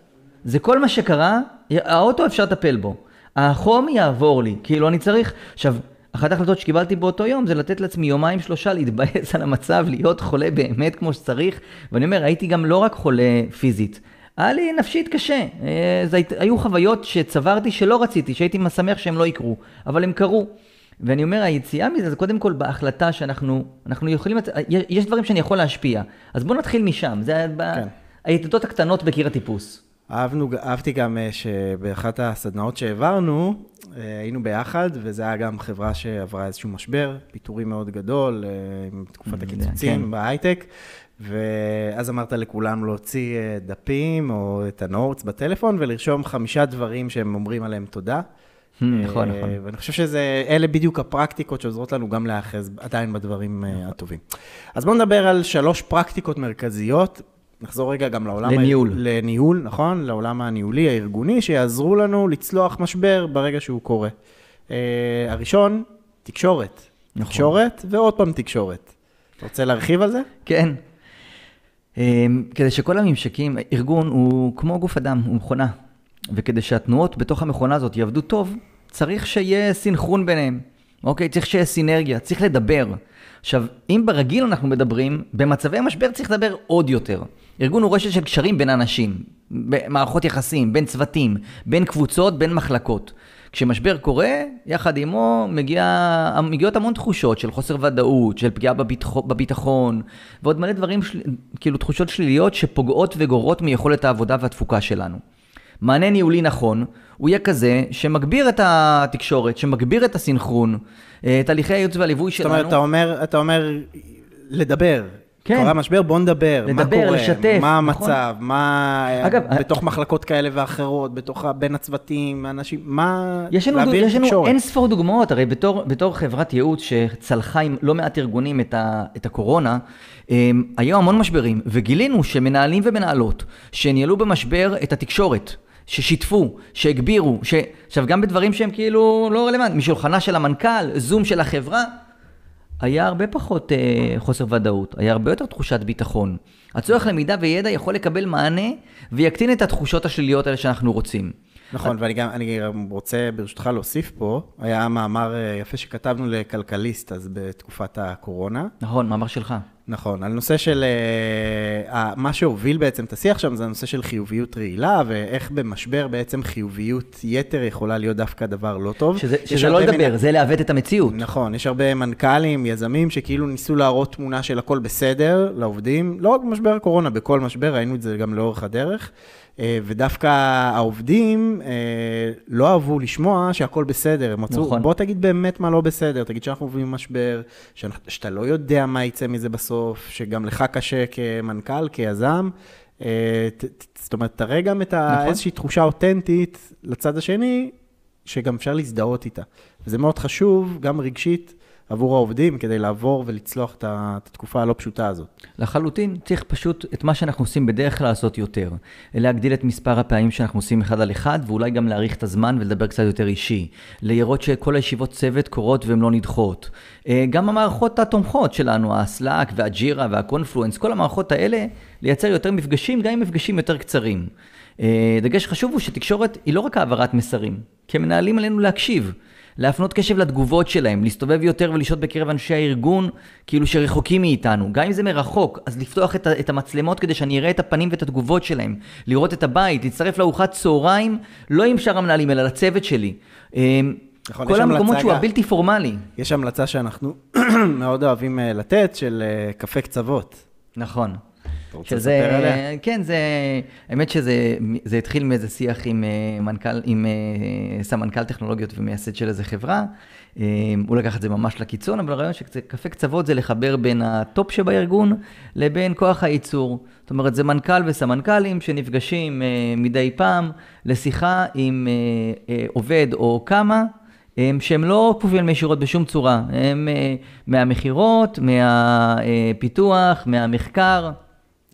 זה כל מה שקרה, האוטו אפשר לטפל בו. החום יעבור לי, כאילו אני צריך... עכשיו, אחת ההחלטות שקיבלתי באותו יום זה לתת לעצמי יומיים שלושה להתבאס על המצב, להיות חולה באמת כמו שצריך. ואני אומר, הייתי גם לא רק חולה פיזית, היה לי נפשית קשה. אה, זה היו חוויות שצברתי שלא רציתי, שהייתי שמח שהם לא יקרו, אבל הם קרו. ואני אומר, היציאה מזה זה קודם כל בהחלטה שאנחנו, אנחנו יכולים, יש, דברים שאני יכול להשפיע. אז בואו נתחיל משם, זה כן. היתדות הקטנות בקיר הטיפוס. אהבנו, אהבתי גם אה, שבאחת הסדנאות שהעברנו, אה, היינו ביחד, וזו הייתה גם חברה שעברה איזשהו משבר, פיטורים מאוד גדול, אה, עם תקופת mm, הקיצוצים כן. בהייטק, ואז אמרת לכולם להוציא דפים או את הנורץ בטלפון ולרשום חמישה דברים שהם אומרים עליהם תודה. אה, נכון, נכון. ואני חושב שזה, אלה בדיוק הפרקטיקות שעוזרות לנו גם להיאחז עדיין בדברים אה, נכון. הטובים. אז בואו נדבר על שלוש פרקטיקות מרכזיות. נחזור רגע גם לעולם... לניהול. ה... לניהול, נכון? לעולם הניהולי, הארגוני, שיעזרו לנו לצלוח משבר ברגע שהוא קורה. Uh, הראשון, תקשורת. נכון. תקשורת, ועוד פעם תקשורת. אתה רוצה להרחיב על זה? כן. Um, כדי שכל הממשקים, ארגון הוא כמו גוף אדם, הוא מכונה. וכדי שהתנועות בתוך המכונה הזאת יעבדו טוב, צריך שיהיה סינכרון ביניהם. אוקיי? צריך שיהיה סינרגיה, צריך לדבר. עכשיו, אם ברגיל אנחנו מדברים, במצבי משבר צריך לדבר עוד יותר. ארגון הוא רשת של קשרים בין אנשים, מערכות יחסים, בין צוותים, בין קבוצות, בין מחלקות. כשמשבר קורה, יחד עמו מגיע, מגיעות המון תחושות של חוסר ודאות, של פגיעה בביטחון, בביטחון ועוד מלא דברים, של, כאילו תחושות שליליות שפוגעות וגורעות מיכולת העבודה והתפוקה שלנו. מענה ניהולי נכון, הוא יהיה כזה שמגביר את התקשורת, שמגביר את הסינכרון, אה, תהליכי הייעוץ והליווי שלנו. זאת אומרת, אתה אומר, אתה אומר לדבר. כן. קורה משבר, בוא נדבר, לדבר, מה קורה, לשתף, מה נכון? המצב, נכון. מה... אה, אגב, אה, בתוך I... מחלקות כאלה ואחרות, בתוך, בין הצוותים, אנשים, מה... יש לנו, להעביר יש לנו אין ספור דוגמאות, הרי בתור, בתור חברת ייעוץ שצלחה עם לא מעט ארגונים את, ה, את הקורונה, אמ, היו המון משברים, וגילינו שמנהלים ומנהלות שניהלו במשבר את התקשורת, ששיתפו, שהגבירו, ש... עכשיו גם בדברים שהם כאילו לא רלוונטיים, משולחנה של המנכ"ל, זום של החברה, היה הרבה פחות אה, חוסר ודאות, היה הרבה יותר תחושת ביטחון. הצורך למידה וידע יכול לקבל מענה ויקטין את התחושות השליליות האלה שאנחנו רוצים. נכון, ואני גם, אני רוצה ברשותך להוסיף פה, היה מאמר אה, יפה שכתבנו לכלכליסט אז בתקופת הקורונה. נכון, מאמר שלך. נכון, על נושא של... אה, מה שהוביל בעצם את השיח שם זה הנושא של חיוביות רעילה, ואיך במשבר בעצם חיוביות יתר יכולה להיות דווקא דבר לא טוב. שזה, שזה לא לדבר, מנ... זה לעוות את המציאות. נכון, יש הרבה מנכ"לים, יזמים, שכאילו ניסו להראות תמונה של הכל בסדר לעובדים, לא רק במשבר הקורונה, בכל משבר, ראינו את זה גם לאורך הדרך. אה, ודווקא העובדים אה, לא אהבו לשמוע שהכל בסדר, הם מצאו, נכון. בוא תגיד באמת מה לא בסדר, תגיד שאנחנו עוברים משבר, שאתה לא יודע מה יצא מזה בסוף, שגם לך קשה כמנכ"ל, כיזם. אה, זאת אומרת, תראה גם את נכון. איזושהי תחושה אותנטית לצד השני, שגם אפשר להזדהות איתה. וזה מאוד חשוב, גם רגשית, עבור העובדים כדי לעבור ולצלוח את התקופה הלא פשוטה הזאת. לחלוטין, צריך פשוט את מה שאנחנו עושים בדרך כלל לעשות יותר. להגדיל את מספר הפעמים שאנחנו עושים אחד על אחד, ואולי גם להאריך את הזמן ולדבר קצת יותר אישי. לראות שכל הישיבות צוות קורות והן לא נדחות. אה, גם המערכות התומכות שלנו, הסלאק והג'ירה והקונפלואנס, כל המערכות האלה, לייצר יותר מפגשים, גם עם מפגשים יותר קצרים. אה, דגש חשוב הוא שתקשורת היא לא רק העברת מסרים, כי מנהלים עלינו להקשיב. להפנות קשב לתגובות שלהם, להסתובב יותר ולשהות בקרב אנשי הארגון, כאילו שרחוקים מאיתנו. גם אם זה מרחוק, אז לפתוח את, את המצלמות כדי שאני אראה את הפנים ואת התגובות שלהם. לראות את הבית, להצטרף לארוחת צהריים, לא עם שאר המנהלים, אלא לצוות שלי. אמ, נכון, כל המקומות שהוא הבלתי פורמלי. יש המלצה שאנחנו [clears throat] מאוד אוהבים אה, לתת, של אה, קפה קצוות. נכון. רוצה שזה, לספר עליה? כן, זה, האמת שזה התחיל מאיזה שיח עם אה, מנכ"ל, עם אה, סמנכ"ל טכנולוגיות ומייסד של איזה חברה. אה, הוא לקח את זה ממש לקיצון, אבל הרעיון שקפה קצוות זה לחבר בין הטופ שבארגון לבין כוח הייצור. זאת אומרת, זה מנכ"ל וסמנכ"לים שנפגשים מדי פעם לשיחה עם עובד או כמה. שהם לא כפופים ישירות בשום צורה, הם מהמכירות, מהפיתוח, מהמחקר,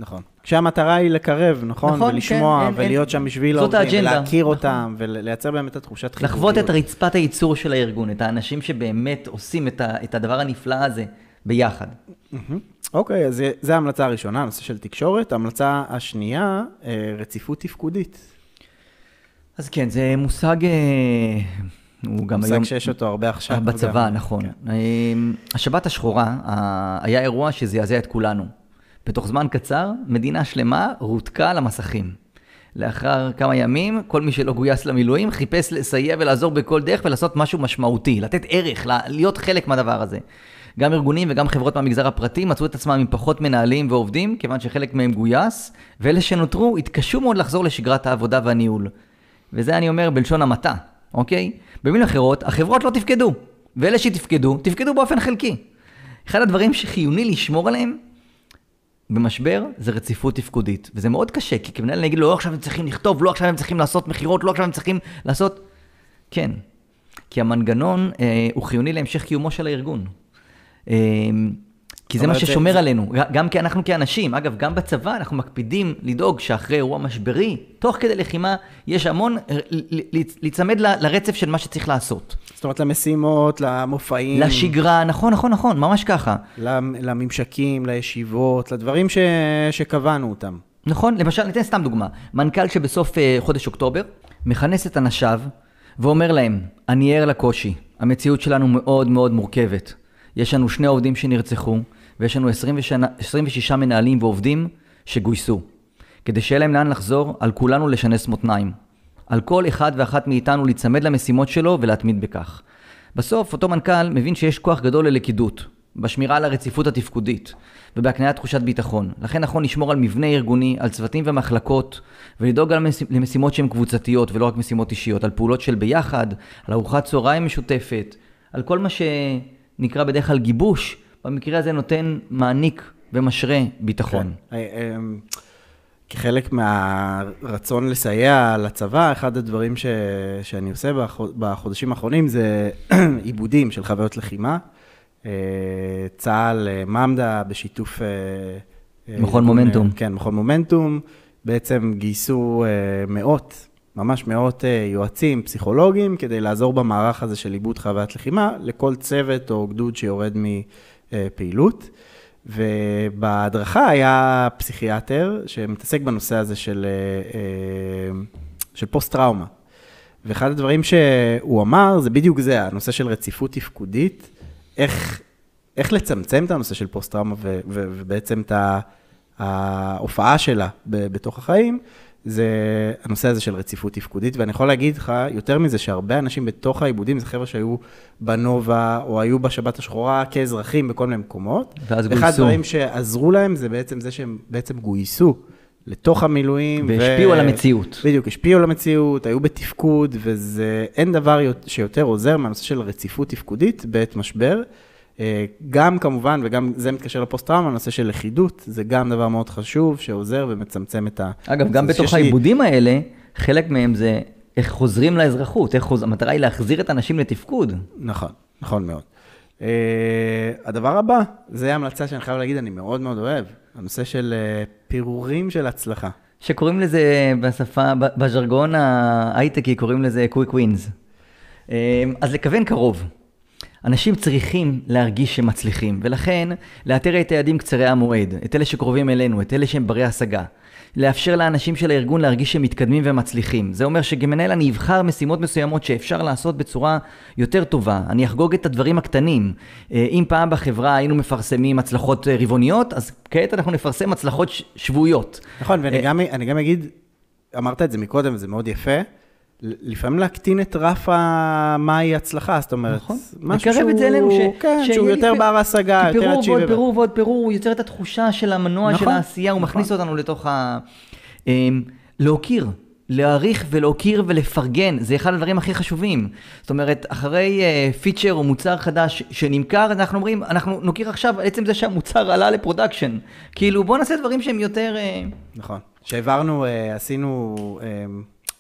נכון. כשהמטרה היא לקרב, נכון? נכון, ולשמוע, כן, ולשמוע, ולהיות אין. שם בשביל העובדים, ולהכיר נכון. אותם, ולייצר באמת את התחושת חיוביות. לחוות את רצפת הייצור של הארגון, את האנשים שבאמת עושים את, ה, את הדבר הנפלא הזה ביחד. אוקיי, אז זו ההמלצה הראשונה, הנושא של תקשורת. ההמלצה השנייה, אה, רציפות תפקודית. אז כן, זה מושג... אה, הוא גם היום... מושג שיש אותו הרבה עכשיו. בצבא, גם. נכון. כן. אה, השבת השחורה, היה אירוע שזעזע את כולנו. בתוך זמן קצר, מדינה שלמה רותקה למסכים. לאחר כמה ימים, כל מי שלא גויס למילואים חיפש לסייע ולעזור בכל דרך ולעשות משהו משמעותי, לתת ערך, להיות חלק מהדבר הזה. גם ארגונים וגם חברות מהמגזר הפרטי מצאו את עצמם עם פחות מנהלים ועובדים, כיוון שחלק מהם גויס, ואלה שנותרו התקשו מאוד לחזור לשגרת העבודה והניהול. וזה אני אומר בלשון המעטה, אוקיי? במילים אחרות, החברות לא תפקדו, ואלה שתפקדו, תפקדו באופן חלקי. אחד הדברים שחיוני לשמור עליהם במשבר זה רציפות תפקודית, וזה מאוד קשה, כי כמנהל אני אגיד לו, לא עכשיו הם צריכים לכתוב, לא עכשיו הם צריכים לעשות מכירות, לא עכשיו הם צריכים לעשות... כן, כי המנגנון אה, הוא חיוני להמשך קיומו של הארגון. אה, כי זה מה ששומר זה... עלינו, גם כי אנחנו כאנשים, אגב, גם בצבא אנחנו מקפידים לדאוג שאחרי אירוע משברי, תוך כדי לחימה, יש המון אה, להיצמד ל... לרצף של מה שצריך לעשות. זאת אומרת, למשימות, למופעים. לשגרה, נכון, נכון, נכון, ממש ככה. לממשקים, לישיבות, לדברים ש... שקבענו אותם. נכון, למשל, ניתן סתם דוגמה. מנכ"ל שבסוף uh, חודש אוקטובר מכנס את אנשיו ואומר להם, אני ער לקושי, המציאות שלנו מאוד מאוד מורכבת. יש לנו שני עובדים שנרצחו, ויש לנו 26 מנהלים ועובדים שגויסו. כדי שיהיה להם לאן לחזור, על כולנו לשנס מותניים. על כל אחד ואחת מאיתנו להיצמד למשימות שלו ולהתמיד בכך. בסוף, אותו מנכ"ל מבין שיש כוח גדול ללכידות, בשמירה על הרציפות התפקודית ובהקניית תחושת ביטחון. לכן נכון לשמור על מבנה ארגוני, על צוותים ומחלקות, ולדאוג למשימות שהן קבוצתיות ולא רק משימות אישיות, על פעולות של ביחד, על ארוחת צהריים משותפת, על כל מה שנקרא בדרך כלל גיבוש במקרה הזה נותן, מעניק ומשרה ביטחון. כן. אה, אמ, כחלק מהרצון לסייע לצבא, אחד הדברים ש, שאני עושה בחודשים האחרונים זה [clears throat] עיבודים של חוויות לחימה. אה, צה"ל, אה, ממד"א, בשיתוף... מכון מומנטום. כן, מכון מומנטום. בעצם גייסו מאות, ממש מאות יועצים, פסיכולוגים, כדי לעזור במערך הזה של עיבוד חוויית לחימה לכל צוות או גדוד שיורד מ... אה, פעילות. ובהדרכה היה פסיכיאטר שמתעסק בנושא הזה של, אה, אה, של פוסט-טראומה. ואחד הדברים שהוא אמר, זה בדיוק זה, הנושא של רציפות תפקודית, איך, איך לצמצם את הנושא של פוסט-טראומה ובעצם את ההופעה שלה בתוך החיים, זה הנושא הזה של רציפות תפקודית, ואני יכול להגיד לך יותר מזה, שהרבה אנשים בתוך העיבודים זה חבר'ה שהיו בנובה, או היו בשבת השחורה כאזרחים בכל מיני מקומות. ואז גויסו. אחד הדברים שעזרו להם זה בעצם זה שהם בעצם גויסו לתוך המילואים. והשפיעו ו... על המציאות. בדיוק, השפיעו על המציאות, היו בתפקוד, וזה, אין דבר שיותר עוזר מהנושא של רציפות תפקודית בעת משבר. אה, גם כמובן, וגם זה מתקשר לפוסט-טראומה, הנושא של לכידות, זה גם דבר מאוד חשוב, שעוזר ומצמצם את ה... אגב, גם בתוך העיבודים לי... האלה, חלק מהם זה איך חוזרים לאזרחות, איך חוז... המטרה היא להחזיר את האנשים לתפקוד. נכון, נכון מאוד. Uh, הדבר הבא, זה המלצה שאני חייב להגיד, אני מאוד מאוד אוהב, הנושא של uh, פירורים של הצלחה. שקוראים לזה בשפה, בז'רגון ההייטקי, קוראים לזה קוויק ווינס. Uh, אז לכוון קרוב. אנשים צריכים להרגיש שהם מצליחים, ולכן לאתר את היעדים קצרי המועד, את אלה שקרובים אלינו, את אלה שהם ברי השגה. לאפשר לאנשים של הארגון להרגיש שהם מתקדמים ומצליחים. זה אומר שכמנהל אני אבחר משימות מסוימות שאפשר לעשות בצורה יותר טובה. אני אחגוג את הדברים הקטנים. אה, אם פעם בחברה היינו מפרסמים הצלחות אה, רבעוניות, אז כעת אנחנו נפרסם הצלחות שבועיות. נכון, ואני אה, גם, גם אגיד, אמרת את זה מקודם, זה מאוד יפה. לפעמים להקטין את רף ה... מהי הצלחה, זאת אומרת, נכון. משהו שהוא, את זה אלינו, ש... כן, שהוא יותר בר השגה, יותר פירור ועוד פירור ועוד פירור, הוא יוצר את התחושה של המנוע נכון, של העשייה, הוא נכון. מכניס אותנו לתוך ה... אמ, להוקיר, להעריך ולהוקיר ולפרגן, זה אחד הדברים הכי חשובים. זאת אומרת, אחרי פיצ'ר אה, או מוצר חדש שנמכר, אנחנו אומרים, אנחנו נוקיר עכשיו עצם זה שהמוצר עלה לפרודקשן. כאילו, בואו נעשה דברים שהם יותר... אה, נכון. שהעברנו, אה, עשינו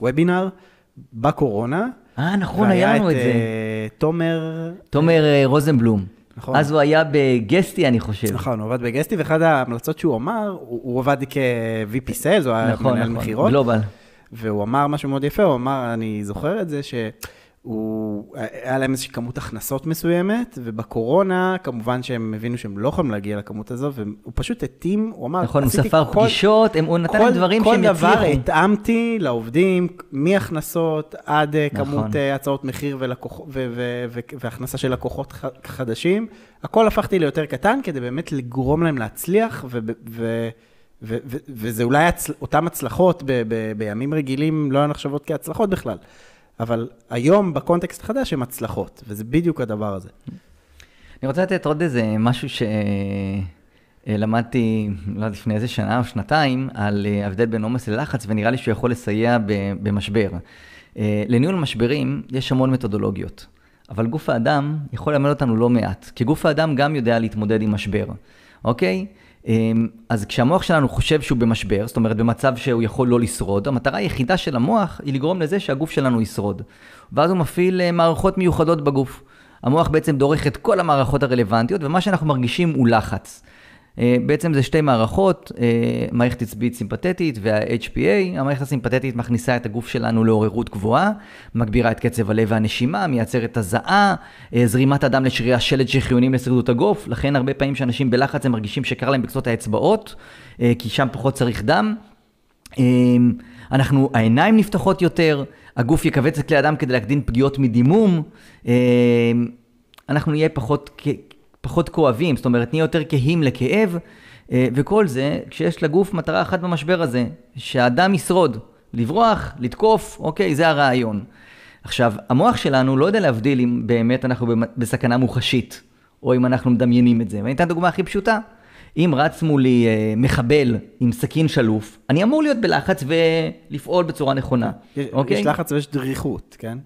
וובינר. אמ, uh, בקורונה. אה, נכון, היה לנו את, את זה. והיה אה, את תומר... תומר אה, רוזנבלום. נכון. אז הוא היה בגסטי, אני חושב. נכון, הוא עבד בגסטי, ואחת ההמלצות שהוא אמר, הוא, הוא עבד כ-VP Sales, הוא היה נכון, מנהל נכון, מכירות. נכון, נכון, גלובל. והוא אמר משהו מאוד יפה, הוא אמר, אני זוכר את זה, ש... הוא, היה להם איזושהי כמות הכנסות מסוימת, ובקורונה, כמובן שהם הבינו שהם לא יכולים להגיע לכמות הזו, והוא פשוט התאים, הוא אמר, נכון, הוא ספר כל, פגישות, הם, הוא נתן כל, להם דברים שהם יצליחו. כל דבר התאמתי לעובדים, מהכנסות עד אה, נכון. כמות אה, הצעות מחיר ולקוח, ו, ו, ו, והכנסה של לקוחות חדשים, הכל הפכתי ליותר קטן, כדי באמת לגרום להם להצליח, ו... ו ו- ו- וזה אולי הצ- אותן הצלחות ב- ב- בימים רגילים לא היו נחשבות כהצלחות בכלל. אבל היום, בקונטקסט החדש, הם הצלחות, וזה בדיוק הדבר הזה. אני רוצה לתת עוד איזה משהו שלמדתי, אה, לא יודע, לפני איזה שנה או שנתיים, על אה, ההבדל בין עומס ללחץ, ונראה לי שהוא יכול לסייע במשבר. אה, לניהול משברים יש המון מתודולוגיות, אבל גוף האדם יכול ללמד אותנו לא מעט, כי גוף האדם גם יודע להתמודד עם משבר, אוקיי? אמ, אז כשהמוח שלנו חושב שהוא במשבר, זאת אומרת במצב שהוא יכול לא לשרוד, המטרה היחידה של המוח היא לגרום לזה שהגוף שלנו ישרוד. ואז הוא מפעיל אה, מערכות מיוחדות בגוף. המוח בעצם דורך את כל המערכות הרלוונטיות, ומה שאנחנו מרגישים הוא לחץ. אה, בעצם זה שתי מערכות, אה, מערכת עצבית סימפתטית וה-HPA, המערכת הסימפתטית מכניסה את הגוף שלנו לעוררות גבוהה, מגבירה את קצב הלב והנשימה, מייצרת הזעה, אה, זרימת הדם לשרירי השלד שחיוניים לשרידות הגוף, לכן הרבה פעמים כשאנשים בלחץ הם מרגישים שקר להם בקצות האצבעות, כי שם פחות צריך דם. אנחנו, העיניים נפתחות יותר, הגוף יכווץ את כלי הדם כדי להקדין פגיעות מדימום, אנחנו נהיה פחות פחות כואבים, זאת אומרת, נהיה יותר כהים לכאב, אה, וכל זה כשיש לגוף מטרה אחת במשבר הזה, שהאדם ישרוד, לברוח, לתקוף, אוקיי, זה הרעיון. עכשיו, המוח שלנו לא יודע להבדיל אם באמת אנחנו בסכנה מוחשית, או אם אנחנו מדמיינים את זה. ואני אתן דוגמה הכי פשוטה. אם רץ מולי אה, מחבל עם סכין שלוף, אני אמור להיות בלחץ ולפעול בצורה נכונה. יש, אוקיי? יש לחץ ויש דריכות, כן?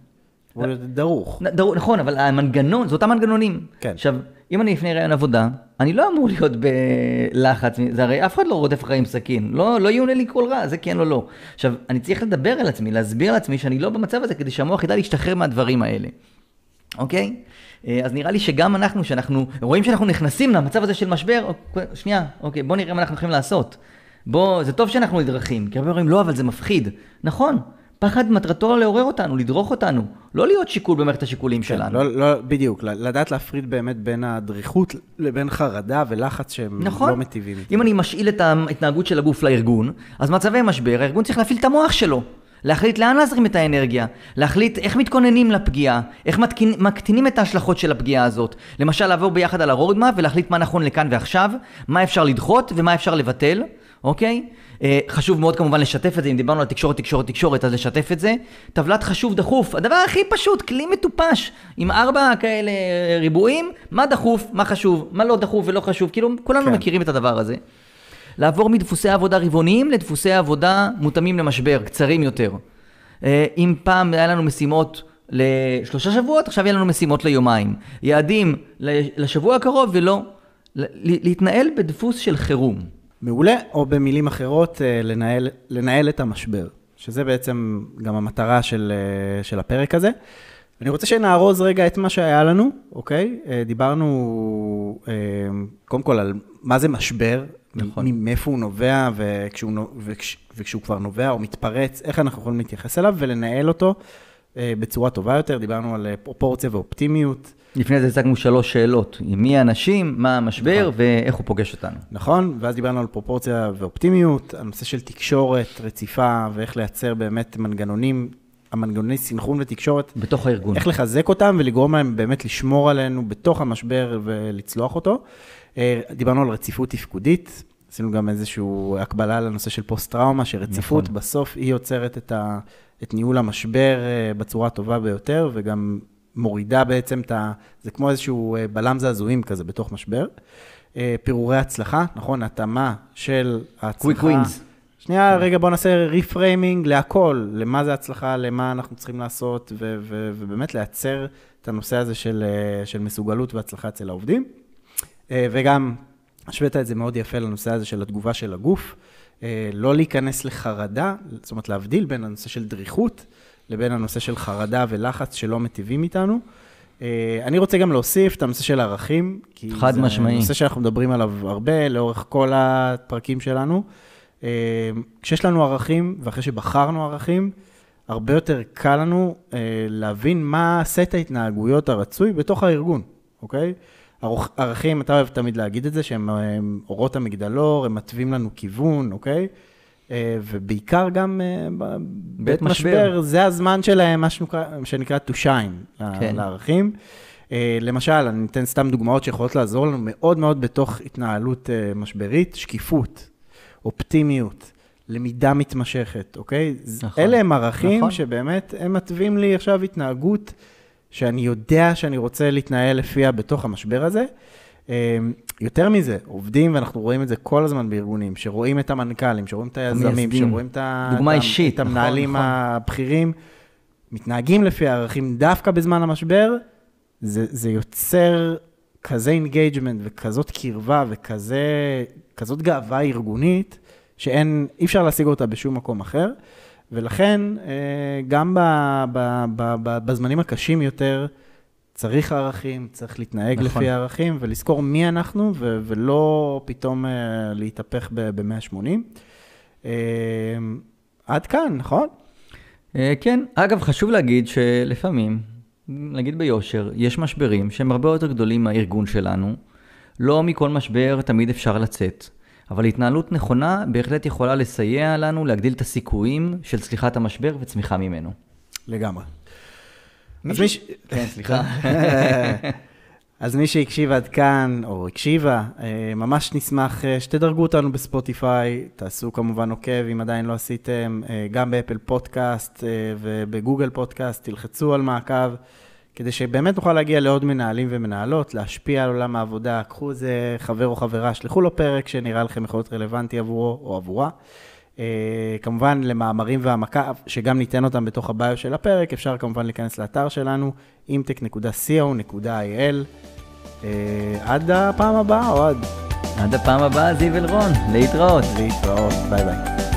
אה, דרוך. דרוך. נכון, אבל המנגנון, זה אותם מנגנונים. כן. עכשיו, אם אני לפני רעיון עבודה, אני לא אמור להיות בלחץ, זה הרי אף אחד לא רודף אחרי עם סכין, לא, לא יהיו לי קול רע, זה כן או לא. עכשיו, אני צריך לדבר על עצמי, להסביר על עצמי שאני לא במצב הזה כדי שהמוח ידע להשתחרר מהדברים האלה, אוקיי? אה, אז נראה לי שגם אנחנו, שאנחנו רואים שאנחנו נכנסים למצב הזה של משבר, שנייה, אוקיי, בוא נראה מה אנחנו הולכים לעשות. בוא, זה טוב שאנחנו נדרכים, כי הרבה אומרים, לא, אבל זה מפחיד. נכון, פחד מטרתו לעורר אותנו, לדרוך אותנו, לא להיות שיקול במערכת השיקולים כן, שלנו. לא, לא, בדיוק, לדעת להפריד באמת בין הדריכות לבין חרדה ולחץ שהם לא נכון? לא מטיבים. נכון. אם אני משאיל את ההתנהגות של הגוף לארגון, אז מצבי משבר, הארגון צריך להפעיל את המוח שלו. להחליט לאן להזרים את האנרגיה, להחליט איך מתכוננים לפגיעה, איך מתקין, מקטינים את ההשלכות של הפגיעה הזאת. למשל, לעבור ביחד על הרודמה ולהחליט מה נכון לכאן ועכשיו, מה אפשר לדחות ומה אפשר לבטל. אוקיי? אה, חשוב מאוד כמובן לשתף את זה, אם דיברנו על תקשורת, תקשורת, תקשורת, אז לשתף את זה. טבלת חשוב דחוף, הדבר הכי פשוט, כלי מטופש, עם ארבע כאלה ריבועים, מה דחוף, מה חשוב, מה לא דחוף ולא חשוב, כאילו כולנו כן. מכירים את הדבר הזה. לעבור מדפוסי עבודה רבעוניים לדפוסי עבודה מותאמים למשבר, קצרים יותר. אה, אם פעם היה לנו משימות לשלושה שבועות, עכשיו יהיה לנו משימות ליומיים. יעדים לשבוע הקרוב ולא, להתנהל בדפוס של חירום. מעולה, או במילים אחרות, אה, לנהל, לנהל את המשבר, שזה בעצם גם המטרה של, אה, של הפרק הזה. אני רוצה שנארוז רגע את מה שהיה לנו, אוקיי? אה, דיברנו קודם כל על מה זה משבר, נכון. מאיפה הוא נובע, וכשהוא, וכש, וכשהוא כבר נובע או מתפרץ, איך אנחנו יכולים להתייחס אליו ולנהל אותו בצורה טובה יותר. דיברנו על פרופורציה ואופטימיות. לפני זה הצגנו שלוש שאלות, עם מי האנשים, מה המשבר נכון. ואיך הוא פוגש אותנו. נכון, ואז דיברנו על פרופורציה ואופטימיות, הנושא של תקשורת רציפה ואיך לייצר באמת מנגנונים, המנגנוני סינכרון ותקשורת. בתוך הארגון. איך לחזק אותם ולגרום להם באמת לשמור עלינו בתוך המשבר ולצלוח אותו. אה, דיברנו על רציפות תפקודית, עשינו גם איזושהי הקבלה לנושא של פוסט-טראומה, שרציפות נכון. בסוף היא יוצרת את, ה, את ניהול המשבר אה, בצורה הטובה ביותר, וגם מורידה בעצם את ה... זה כמו איזשהו אה, בלם זעזועים כזה בתוך משבר. אה, פירורי הצלחה, נכון? התאמה של ההצלחה. קוויק ווינס. שנייה, כן. רגע, בואו נעשה ריפריימינג להכל, למה זה הצלחה, למה אנחנו צריכים לעשות, ו- ו- ובאמת לייצר את הנושא הזה של, אה, של מסוגלות והצלחה אצל העובדים. וגם, השווית את זה מאוד יפה לנושא הזה של התגובה של הגוף. לא להיכנס לחרדה, זאת אומרת להבדיל בין הנושא של דריכות לבין הנושא של חרדה ולחץ שלא מטיבים איתנו. אה, אני רוצה גם להוסיף את הנושא של ערכים, כי חד זה משמעי. נושא שאנחנו מדברים עליו הרבה לאורך כל הפרקים שלנו. אה, כשיש לנו ערכים, ואחרי שבחרנו ערכים, הרבה יותר קל לנו אה, להבין מה סט ההתנהגויות הרצוי בתוך הארגון, אוקיי? ערכים, אתה אוהב תמיד להגיד את זה, שהם אורות המגדלור, הם מתווים לנו כיוון, אוקיי? אה, ובעיקר גם אה, בעת משבר. זה הזמן שלהם, מה שנקרא to shine, כן. לערכים. אה, למשל, אני אתן סתם דוגמאות שיכולות לעזור לנו מאוד מאוד בתוך התנהלות משברית, שקיפות, אופטימיות. למידה מתמשכת, אוקיי? נכון, אלה הם ערכים נכון. שבאמת הם מתווים לי עכשיו התנהגות שאני יודע שאני רוצה להתנהל לפיה בתוך המשבר הזה. אמ, יותר מזה, עובדים, ואנחנו רואים את זה כל הזמן בארגונים, שרואים את המנכ"לים, שרואים את היזמים, שרואים את, דוגמה את, אישית, את נכון, המנהלים נכון, הבכירים, מתנהגים לפי הערכים דווקא בזמן המשבר, זה, זה יוצר כזה אינגייג'מנט וכזאת קרבה וכזאת גאווה ארגונית, שאין, אי אפשר להשיג אותה בשום מקום אחר. ולכן, אה, גם ב, ב, ב, ב, בזמנים הקשים יותר, צריך ערכים, צריך להתנהג נכון. לפי הערכים, ולזכור מי אנחנו, ו- ולא פתאום uh, להתהפך ב-180. ב- uh, עד כאן, נכון? Uh, כן. אגב, חשוב להגיד שלפעמים, נגיד ביושר, יש משברים שהם הרבה יותר גדולים מהארגון שלנו. לא מכל משבר תמיד אפשר לצאת, אבל התנהלות נכונה בהחלט יכולה לסייע לנו להגדיל את הסיכויים של צליחת המשבר וצמיחה ממנו. לגמרי. אז מי ש... כן, סליחה. [laughs] אז מי שהקשיב עד כאן, או הקשיבה, אה, ממש נשמח אה, שתדרגו אותנו בספוטיפיי, תעשו כמובן עוקב אם עדיין לא עשיתם, אה, גם באפל פודקאסט ובגוגל פודקאסט, תלחצו על מעקב, כדי שבאמת נוכל להגיע לעוד מנהלים ומנהלות, להשפיע על עולם העבודה, קחו איזה חבר או חברה, שלחו לו פרק שנראה לכם יכול להיות רלוונטי עבורו או עבורה. אה, כמובן למאמרים והעמקה, שגם ניתן אותם בתוך הביו של הפרק, אפשר כמובן להיכנס לאתר שלנו, imtech.co.il. אה, עד הפעם הבאה, אוהד. עד הפעם הבאה, זיו אלרון, להתראות. להתראות, ביי ביי.